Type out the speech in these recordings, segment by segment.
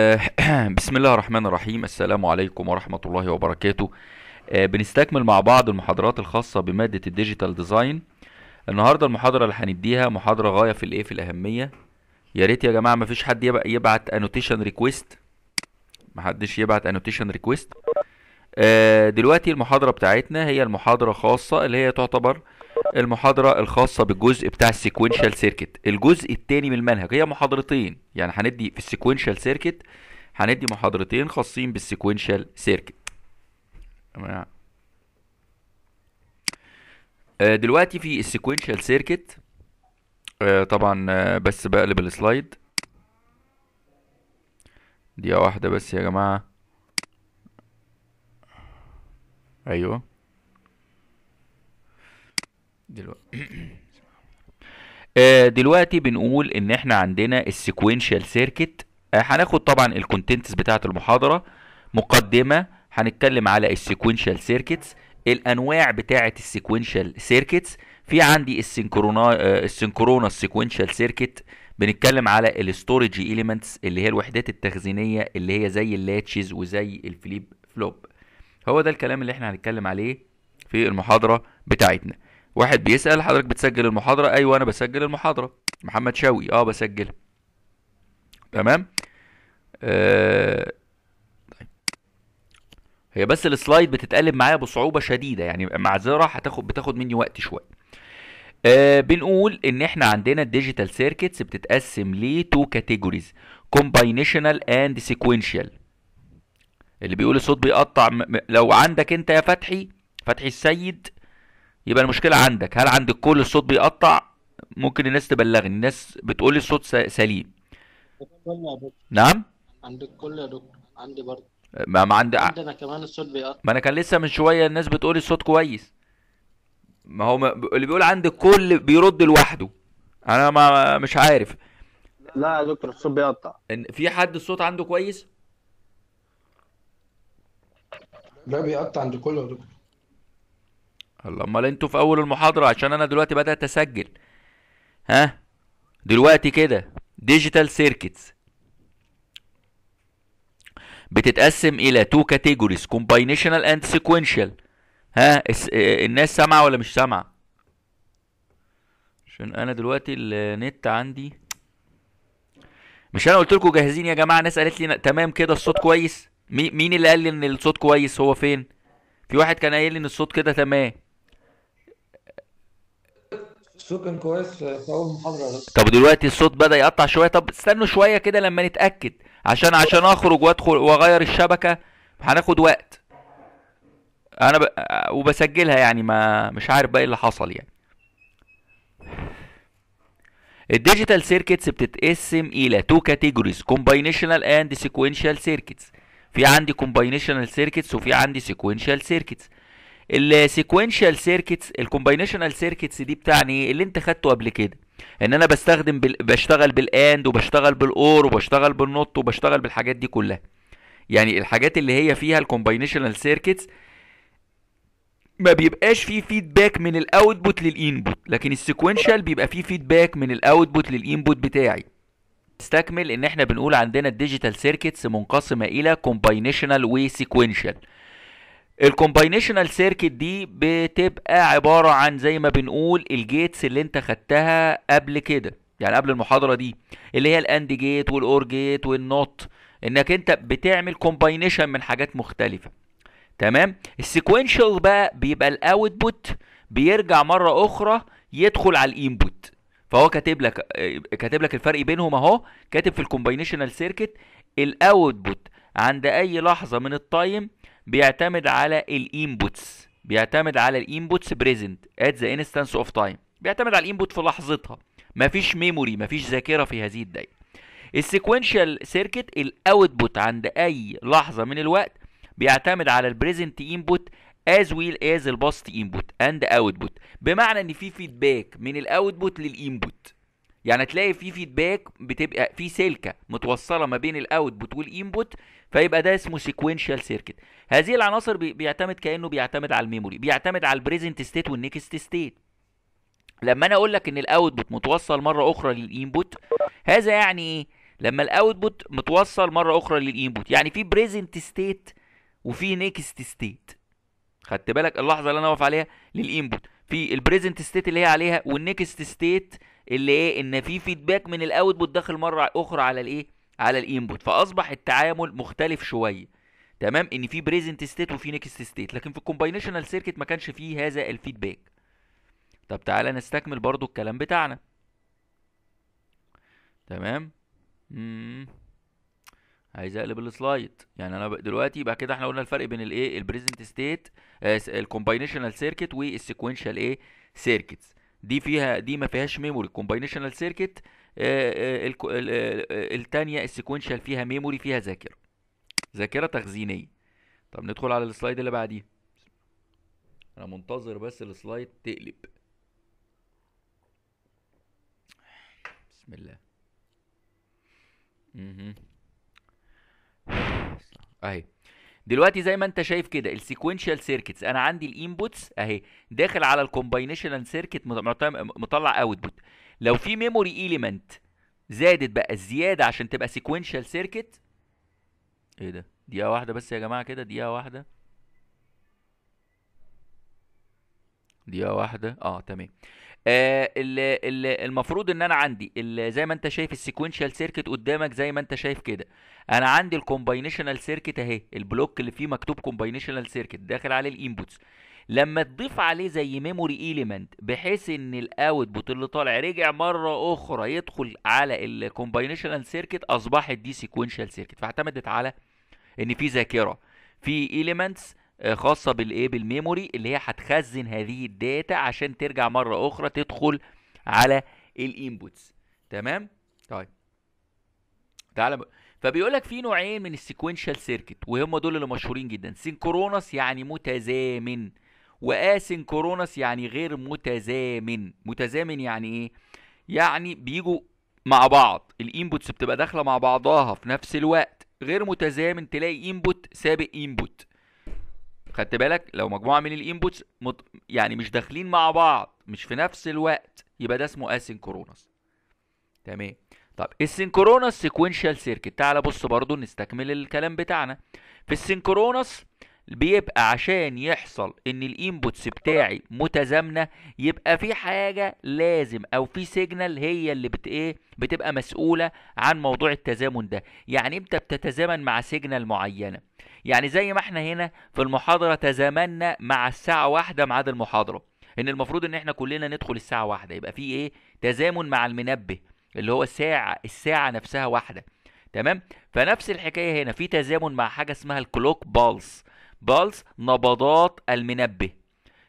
آه، بسم الله الرحمن الرحيم السلام عليكم ورحمة الله وبركاته آه، بنستكمل مع بعض المحاضرات الخاصة بمادة الديجيتال ديزاين النهاردة المحاضرة اللي هنديها محاضرة غاية في الايه في الأهمية يا ريت يا جماعة مفيش حد يبعت انوتيشن ريكويست محدش يبعت انوتيشن آه، ريكويست دلوقتي المحاضرة بتاعتنا هي المحاضرة خاصة اللي هي تعتبر المحاضرة الخاصة بالجزء بتاع السيكوينشال سيركت الجزء الثاني من المنهج هي محاضرتين يعني هندي في السيكوينشال سيركت هندي محاضرتين خاصين بالسيكوينشال سيركت آه، دلوقتي في السيكوينشال آه، سيركت طبعا آه، بس بقلب السلايد دقيقة واحدة بس يا جماعة ايوه دلوقتي آه، دلوقتي بنقول ان احنا عندنا السيكوينشال آه، سيركت هناخد طبعا الكونتنتس بتاعه المحاضره مقدمه هنتكلم على السيكوينشال سيركتس الانواع بتاعه السيكوينشال سيركتس في عندي السينكرونا السينكرونا سيكوينشال سيركت بنتكلم على الستورج اليمنتس اللي هي الوحدات التخزينيه اللي هي زي اللاتشز وزي الفليب فلوب هو ده الكلام اللي احنا هنتكلم عليه في المحاضره بتاعتنا واحد بيسأل حضرتك بتسجل المحاضرة أيوة أنا بسجل المحاضرة محمد شوقي أه بسجلها تمام آه طيب. هي بس السلايد بتتقلب معايا بصعوبة شديدة يعني معذرة هتاخد بتاخد مني وقت شوية آه بنقول ان احنا عندنا الديجيتال سيركتس بتتقسم ل تو كاتيجوريز كومباينيشنال اند سيكوينشال اللي بيقول الصوت بيقطع م... لو عندك انت يا فتحي فتحي السيد يبقى المشكله عندك هل عند الكل الصوت بيقطع ممكن الناس تبلغني الناس بتقول لي الصوت سليم نعم عند الكل يا دكتور عندي برضه ما ما عندي عندنا كمان الصوت بيقطع ما انا كان لسه من شويه الناس بتقول الصوت كويس ما هو ما... اللي بيقول عند الكل بيرد لوحده انا ما مش عارف لا يا دكتور الصوت بيقطع ان في حد الصوت عنده كويس لا بيقطع عند كله يا دكتور امال انتوا في اول المحاضره عشان انا دلوقتي بدات اسجل ها دلوقتي كده ديجيتال سيركتس بتتقسم الى تو كاتيجوريز كومباينيشنال اند سيكوينشال ها آه، الناس سامعه ولا مش سامعه عشان انا دلوقتي النت عندي مش انا قلت لكم جاهزين يا جماعه ناس قالت لي تمام كده الصوت كويس مين اللي قال لي ان الصوت كويس هو فين في واحد كان قايل لي ان الصوت كده تمام الصوت كان كويس آه، في اول محاضره بس طب دلوقتي الصوت بدا يقطع شويه طب استنوا شويه كده لما نتاكد عشان عشان اخرج وادخل واغير الشبكه هناخد وقت انا ب... آه، وبسجلها يعني ما مش عارف بقى ايه اللي حصل يعني الديجيتال سيركتس بتتقسم الى تو كاتيجوريز كومباينيشنال اند سيكوينشال سيركتس في عندي كومباينيشنال سيركتس وفي عندي سيكوينشال سيركتس السيكوينشال سيركتس الكومباينيشنال سيركتس دي بتعني ايه اللي انت خدته قبل كده ان انا بستخدم بال... بشتغل بالاند وبشتغل بالاور وبشتغل بالنوت وبشتغل بالحاجات دي كلها يعني الحاجات اللي هي فيها الكومباينيشنال سيركتس ما بيبقاش فيه فيدباك من الاوتبوت للانبوت لكن السيكوينشال بيبقى فيه فيدباك من الاوتبوت للانبوت بتاعي تستكمل ان احنا بنقول عندنا الديجيتال سيركتس منقسمه الى كومباينيشنال وسيكوينشال الكومباينيشنال سيركت دي بتبقى عباره عن زي ما بنقول الجيتس اللي انت خدتها قبل كده يعني قبل المحاضره دي اللي هي الاند جيت والاور جيت والنوت انك انت بتعمل كومباينيشن من حاجات مختلفه تمام السيكوينشال بقى بيبقى الاوتبوت بيرجع مره اخرى يدخل على الانبوت فهو كاتب لك كاتب لك الفرق بينهم اهو كاتب في الكومباينيشنال سيركت الاوتبوت عند اي لحظه من التايم بيعتمد على الانبوتس بيعتمد على الانبوتس بريزنت ات ذا انستانس اوف تايم بيعتمد على الانبوت في لحظتها مفيش ميموري مفيش ذاكره في هذه الدقيقه السيكوينشال سيركت الاوتبوت عند اي لحظه من الوقت بيعتمد على البريزنت انبوت از ويل از الباست انبوت اند اوتبوت بمعنى ان في فيدباك من الاوتبوت للانبوت يعني تلاقي في فيدباك بتبقى في سلكه متوصله ما بين الاوتبوت والانبوت فيبقى ده اسمه سيكوينشال سيركت هذه العناصر بيعتمد كانه بيعتمد على الميموري بيعتمد على البريزنت ستيت والنكست ستيت لما انا اقول لك ان الاوتبوت متوصل مره اخرى للانبوت هذا يعني ايه لما الاوتبوت متوصل مره اخرى للانبوت يعني في بريزنت ستيت وفي نيكست ستيت خدت بالك اللحظه اللي انا واقف عليها للانبوت في البريزنت ستيت اللي هي عليها والنيكست ستيت اللي ايه ان في فيدباك من الاوتبوت داخل مره اخرى على الايه على الانبوت فاصبح التعامل مختلف شويه تمام ان في بريزنت ستيت وفي نيكست ستيت لكن في الكومباينيشنال سيركت ما كانش فيه هذا الفيدباك طب تعالى نستكمل برضو الكلام بتاعنا تمام امم عايز اقلب السلايد يعني انا دلوقتي بقى كده احنا قلنا الفرق بين الايه البريزنت ستيت الكومباينيشنال سيركت والسيكوينشال ايه سيركتس دي فيها دي ما فيهاش ميموري كومباينيشنال سيركت الثانيه السيكونشال فيها ميموري فيها ذاكره ذاكره تخزينيه طب ندخل على السلايد اللي بعديه انا منتظر بس السلايد تقلب بسم الله اهي دلوقتي زي ما انت شايف كده السيكوينشال سيركتس انا عندي الانبوتس اهي داخل على الكومباينيشنال سيركت مطلع اوتبوت لو في ميموري ايليمنت زادت بقى الزياده عشان تبقى سيكوينشال سيركت ايه ده دقيقه واحده بس يا جماعه كده دقيقه واحده دقيقه واحده اه تمام آه المفروض ان انا عندي زي ما انت شايف السيكونشال سيركت قدامك زي ما انت شايف كده انا عندي الكومباينيشنال سيركت اهي البلوك اللي فيه مكتوب كومباينيشنال سيركت داخل عليه الانبوتس لما تضيف عليه زي ميموري ايليمنت بحيث ان الاوتبوت اللي طالع رجع مره اخرى يدخل على الكومباينيشنال سيركت اصبحت دي سيكوينشال سيركت فاعتمدت على ان في ذاكره في ايليمنتس آه، خاصه بالايه بالميموري اللي هي هتخزن هذه الداتا عشان ترجع مره اخرى تدخل على الانبوتس تمام طيب تعالى فبيقول لك في نوعين من السيكوينشال سيركت وهم دول اللي مشهورين جدا سينكرونس يعني متزامن واسينكرونس يعني غير متزامن متزامن يعني ايه يعني بيجوا مع بعض الانبوتس بتبقى داخله مع بعضها في نفس الوقت غير متزامن تلاقي انبوت سابق انبوت خدت بالك لو مجموعه من الانبوتس مط... يعني مش داخلين مع بعض مش في نفس الوقت يبقى ده اسمه اسينكرونس تمام طب السينكرونس سيكوينشال سيركت تعال بص برضو نستكمل الكلام بتاعنا في السينكرونس بيبقى عشان يحصل ان الانبوتس بتاعي متزامنه يبقى في حاجه لازم او في سيجنال هي اللي بت ايه بتبقى مسؤوله عن موضوع التزامن ده يعني امتى بتتزامن مع سيجنال معينه يعني زي ما احنا هنا في المحاضره تزامنا مع الساعه واحدة ميعاد المحاضره ان المفروض ان احنا كلنا ندخل الساعه واحدة يبقى في ايه تزامن مع المنبه اللي هو الساعه الساعه نفسها واحده تمام فنفس الحكايه هنا في تزامن مع حاجه اسمها الكلوك بالس بالس نبضات المنبه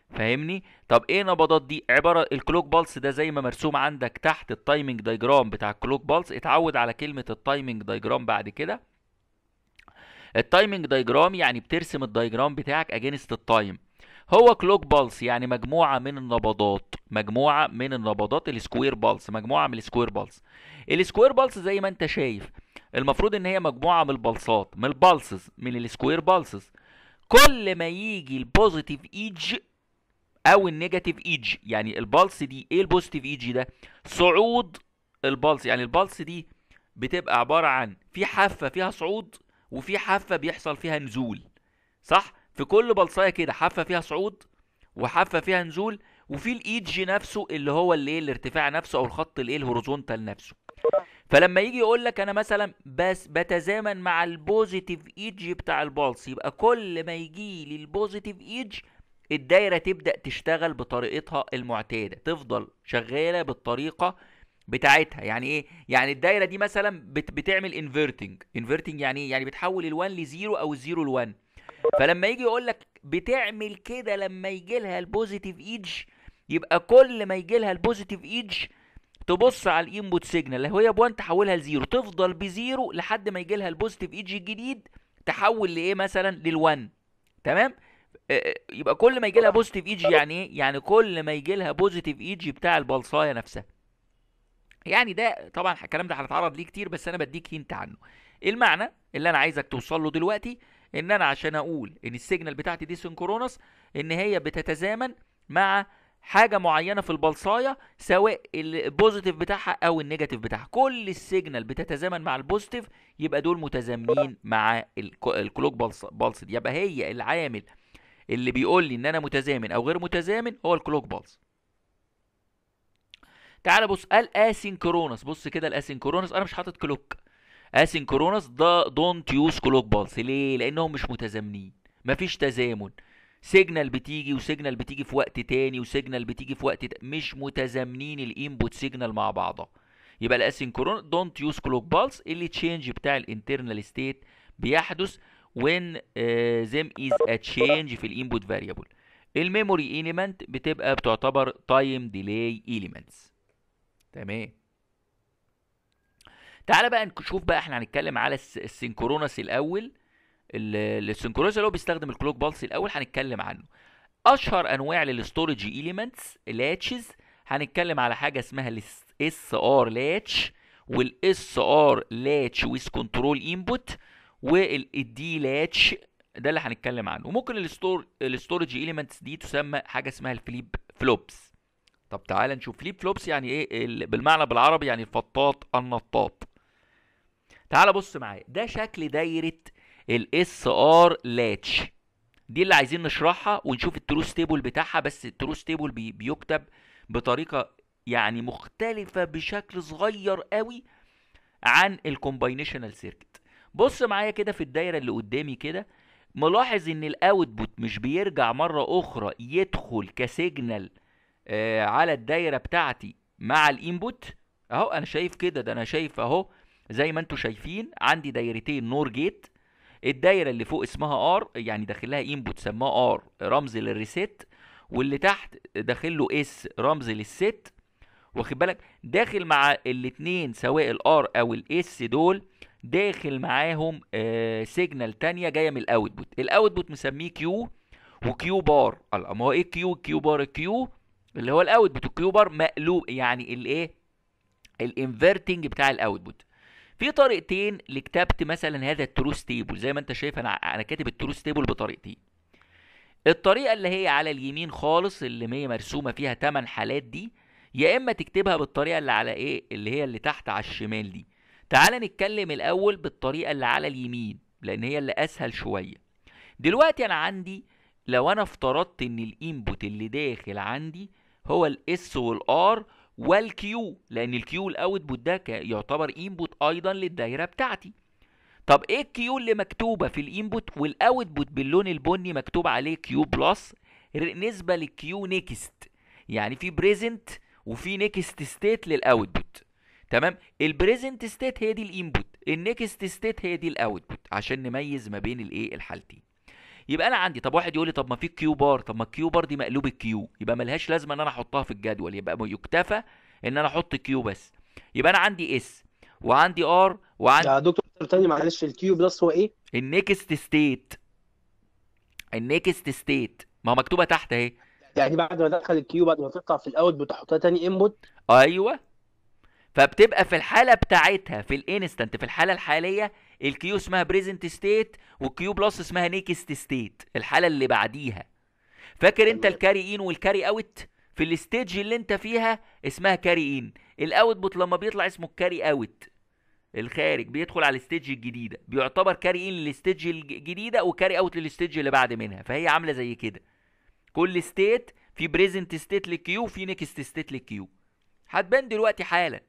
فاهمني طب ايه نبضات دي عباره الكلوك بالس ده زي ما مرسوم عندك تحت التايمنج دايجرام بتاع الكلوك بالس اتعود على كلمه التايمنج دايجرام بعد كده التايمنج دايجرام يعني بترسم الدايجرام بتاعك اجينست التايم هو كلوك بالس يعني مجموعه من النبضات مجموعه من النبضات السكوير بالس مجموعه من السكوير بالس السكوير بالس زي ما انت شايف المفروض ان هي مجموعه من البلصات من البلسز من السكوير بالسز كل ما يجي البوزيتيف ايج او النيجاتيف ايج يعني البالس دي ايه البوزيتيف ايج ده صعود البالس يعني البالس دي بتبقى عباره عن في حافه فيها صعود وفي حافه بيحصل فيها نزول صح في كل بلصايه كده حافه فيها صعود وحافه فيها نزول وفي الايدج نفسه اللي هو الايه الارتفاع نفسه او الخط الايه الهوريزونتال نفسه فلما يجي يقول لك انا مثلا بس بتزامن مع البوزيتيف ايدج بتاع البالس يبقى كل ما يجي لي البوزيتيف ايدج الدايره تبدا تشتغل بطريقتها المعتاده تفضل شغاله بالطريقه بتاعتها يعني ايه يعني الدايره دي مثلا بت بتعمل انفيرتنج انفيرتنج يعني ايه يعني بتحول ال1 لزيرو او ال0 ل1 فلما يجي يقول لك بتعمل كده لما يجي لها البوزيتيف ايدج يبقى كل ما يجي لها البوزيتيف ايدج تبص على الانبوت سيجنال اللي هي ب1 تحولها لزيرو تفضل بزيرو لحد ما يجي لها البوزيتيف اي جي الجديد تحول لايه مثلا لل1 تمام آه، آه، يبقى كل ما يجي لها بوزيتيف اي جي يعني ايه يعني كل ما يجي لها بوزيتيف اي جي بتاع البلصايه نفسها يعني ده طبعا الكلام ده هنتعرض ليه كتير بس انا بديك هنت عنه المعنى اللي انا عايزك توصل له دلوقتي ان انا عشان اقول ان السيجنال بتاعتي دي سنكرونس ان هي بتتزامن مع حاجه معينه في البلصايه سواء البوزيتيف بتاعها او النيجاتيف بتاعها كل السيجنال بتتزامن مع البوزيتيف يبقى دول متزامنين مع الكلوك بالص دي يبقى هي العامل اللي بيقول لي ان انا متزامن او غير متزامن هو الكلوك بالص تعال بص قال اسينكرونس بص كده الاسينكرونس انا مش حاطط كلوك اسينكرونس ده دونت يوز كلوك بالص ليه لانهم مش متزامنين مفيش تزامن سيجنال بتيجي وسيجنال بتيجي في وقت تاني وسيجنال بتيجي في وقت تاني مش متزامنين الانبوت سيجنال مع بعضها يبقى الاسينكرون دونت يوز كلوك بالس اللي تشينج بتاع الانترنال ستيت بيحدث وين ذيم از ا تشينج في الانبوت فاريبل الميموري ايليمنت بتبقى بتعتبر تايم ديلي ايليمنتس تمام تعال بقى نشوف بقى احنا هنتكلم على السينكرونس الاول السنكرونايزر اللي هو بيستخدم الكلوك بالس الاول هنتكلم عنه اشهر انواع للاستورج اليمنتس لاتشز هنتكلم على حاجه اسمها الاس ار لاتش والاس ار لاتش ويز كنترول انبوت والدي لاتش ده اللي هنتكلم عنه وممكن الستور الاستورج اليمنتس دي تسمى حاجه اسمها الفليب فلوبس طب تعالى نشوف فليب فلوبس يعني ايه بالمعنى بالعربي يعني الفطاط النطاط تعالى بص معايا ده شكل دايره الاس ار لاتش دي اللي عايزين نشرحها ونشوف التروس تيبل بتاعها بس التروس تيبل بي بيكتب بطريقه يعني مختلفه بشكل صغير قوي عن الكومباينيشنال سيركت بص معايا كده في الدايره اللي قدامي كده ملاحظ ان الاوتبوت مش بيرجع مره اخرى يدخل كسيجنال آه على الدايره بتاعتي مع الانبوت اهو انا شايف كده ده انا شايف اهو زي ما انتم شايفين عندي دايرتين نور جيت الدايره اللي فوق اسمها ار يعني داخل لها انبوت سماه ار رمز للريسيت واللي تحت داخل له اس رمز للست واخد بالك داخل مع الاثنين سواء الار او الاس دول داخل معاهم آه سيجنال تانية جايه من الاوتبوت الاوتبوت مسميه كيو وكيو بار ما هو ايه كيو كيو بار كيو اللي هو الاوتبوت الكيو بار مقلوب يعني الايه الانفرتنج بتاع الاوتبوت في طريقتين لكتابه مثلا هذا التروس تيبل زي ما انت شايف انا انا كاتب التروس تيبل بطريقتين الطريقه اللي هي على اليمين خالص اللي هي مرسومه فيها 8 حالات دي يا اما تكتبها بالطريقه اللي على ايه اللي هي اللي تحت على الشمال دي تعال نتكلم الاول بالطريقه اللي على اليمين لان هي اللي اسهل شويه دلوقتي انا عندي لو انا افترضت ان الانبوت اللي داخل عندي هو الاس والار والكيو لان الكيو الاوتبوت ده يعتبر انبوت ايضا للدايره بتاعتي طب ايه الكيو اللي مكتوبه في الانبوت والاوتبوت باللون البني مكتوب عليه كيو بلس نسبه للكيو نيكست يعني في بريزنت وفي نيكست ستيت للاوتبوت تمام البريزنت ستيت هي دي الانبوت النيكست ستيت هي دي الاوتبوت عشان نميز ما بين الايه الحالتين يبقى انا عندي طب واحد يقول لي طب ما في كيو بار طب ما الكيو بار دي مقلوب الكيو يبقى ملهاش لازمه ان انا احطها في الجدول يبقى يكتفى ان انا احط كيو بس يبقى انا عندي اس وعندي ار وعندي يا دكتور تاني معلش الكيو بلس هو ايه النيكست ستيت النيكست ستيت ما هو مكتوبه تحت اهي يعني بعد ما دخل الكيو بعد ما تطلع في الاوت بتحطها تاني انبوت ايوه فبتبقى في الحاله بتاعتها في الانستنت في الحاله الحاليه الكيو اسمها بريزنت ستيت والكيو بلس اسمها نيكست ستيت الحاله اللي بعديها فاكر انت الكاري ان والكاري اوت في الستيج اللي انت فيها اسمها كاري ان الاوتبوت لما بيطلع اسمه الكاري اوت الخارج بيدخل على الستيج الجديده بيعتبر كاري ان للستيج الجديده وكاري اوت للستيج اللي بعد منها فهي عامله زي كده كل ستيت في بريزنت ستيت للكيو في نيكست ستيت للكيو هتبان دلوقتي حالا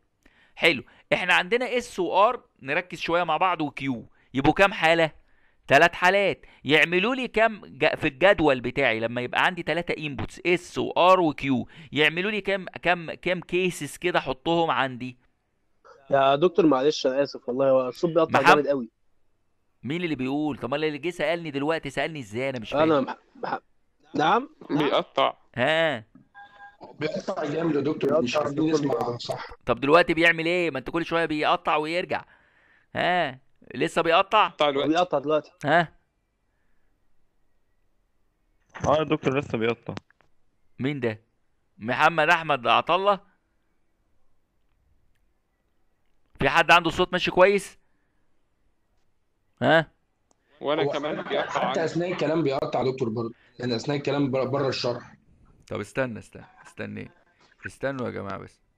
حلو احنا عندنا اس وار نركز شويه مع بعض وكيو يبقوا كام حاله ثلاث حالات يعملوا لي كام في الجدول بتاعي لما يبقى عندي ثلاثه انبوتس اس وار وكيو يعملوا لي كام كام كام كيسز كده احطهم عندي يا دكتور معلش انا اسف والله الصوت بيقطع جامد قوي مين اللي بيقول طب اللي جه سالني دلوقتي سالني ازاي انا مش فاهم انا مح... مح... نعم بيقطع ها بيقطع جامد يا دكتور مش عارفين نسمع صح طب دلوقتي بيعمل ايه ما انت كل شويه بيقطع ويرجع ها لسه بيقطع بيقطع دلوقتي بيقطع دلوقتي ها اه يا دكتور لسه بيقطع مين ده محمد احمد عطله في حد عنده صوت ماشي كويس ها وانا كمان بيقطع حتى اثناء الكلام بيقطع دكتور برضه يعني اثناء الكلام بره الشرح طب استنى استنى استنى استنوا يا جماعه بس